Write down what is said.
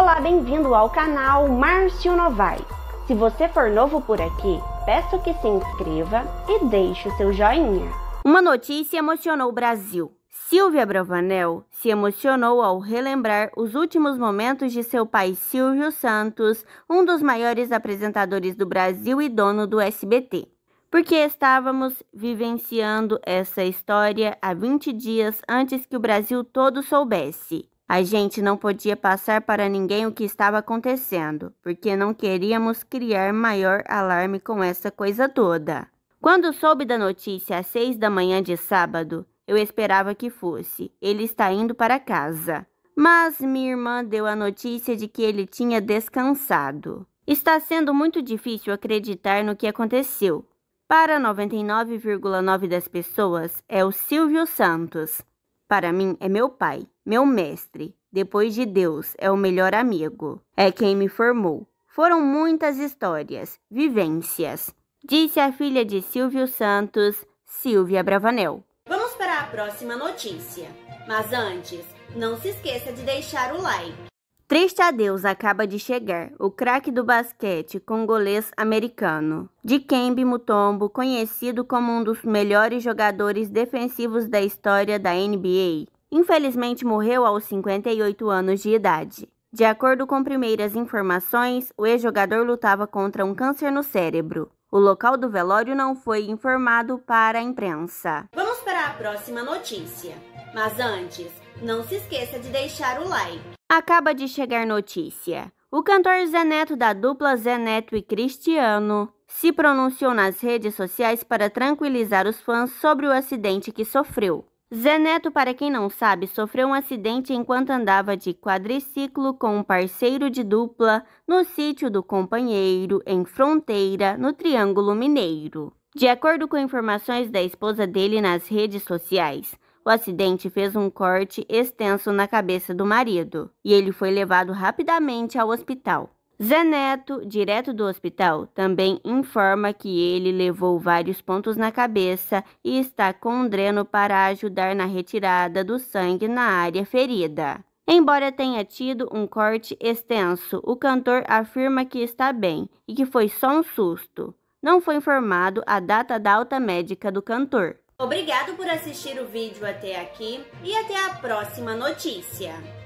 Olá, bem-vindo ao canal Márcio Novai. Se você for novo por aqui, peço que se inscreva e deixe o seu joinha. Uma notícia emocionou o Brasil. Silvia Bravanel se emocionou ao relembrar os últimos momentos de seu pai Silvio Santos, um dos maiores apresentadores do Brasil e dono do SBT. Porque estávamos vivenciando essa história há 20 dias antes que o Brasil todo soubesse. A gente não podia passar para ninguém o que estava acontecendo, porque não queríamos criar maior alarme com essa coisa toda. Quando soube da notícia às seis da manhã de sábado, eu esperava que fosse. Ele está indo para casa. Mas minha irmã deu a notícia de que ele tinha descansado. Está sendo muito difícil acreditar no que aconteceu. Para 99,9 das pessoas, é o Silvio Santos. Para mim, é meu pai meu mestre, depois de Deus, é o melhor amigo. É quem me formou. Foram muitas histórias, vivências, disse a filha de Silvio Santos, Silvia Bravanel. Vamos para a próxima notícia. Mas antes, não se esqueça de deixar o like. Triste adeus acaba de chegar o craque do basquete congolês americano, Dikembe Mutombo, conhecido como um dos melhores jogadores defensivos da história da NBA infelizmente morreu aos 58 anos de idade. De acordo com primeiras informações, o ex-jogador lutava contra um câncer no cérebro. O local do velório não foi informado para a imprensa. Vamos para a próxima notícia. Mas antes, não se esqueça de deixar o like. Acaba de chegar notícia. O cantor Zé Neto da dupla Zé Neto e Cristiano se pronunciou nas redes sociais para tranquilizar os fãs sobre o acidente que sofreu. Zé Neto, para quem não sabe, sofreu um acidente enquanto andava de quadriciclo com um parceiro de dupla no sítio do companheiro, em fronteira, no Triângulo Mineiro. De acordo com informações da esposa dele nas redes sociais, o acidente fez um corte extenso na cabeça do marido e ele foi levado rapidamente ao hospital. Zeneto, direto do hospital, também informa que ele levou vários pontos na cabeça e está com um dreno para ajudar na retirada do sangue na área ferida. Embora tenha tido um corte extenso, o cantor afirma que está bem e que foi só um susto. Não foi informado a data da alta médica do cantor. Obrigado por assistir o vídeo até aqui e até a próxima notícia.